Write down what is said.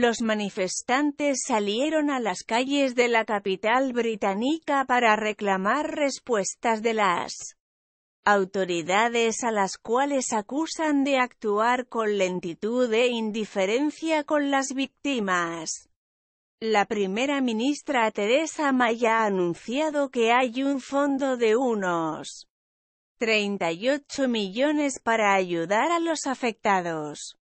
Los manifestantes salieron a las calles de la capital británica para reclamar respuestas de las autoridades a las cuales acusan de actuar con lentitud e indiferencia con las víctimas. La primera ministra Teresa May ha anunciado que hay un fondo de unos 38 millones para ayudar a los afectados.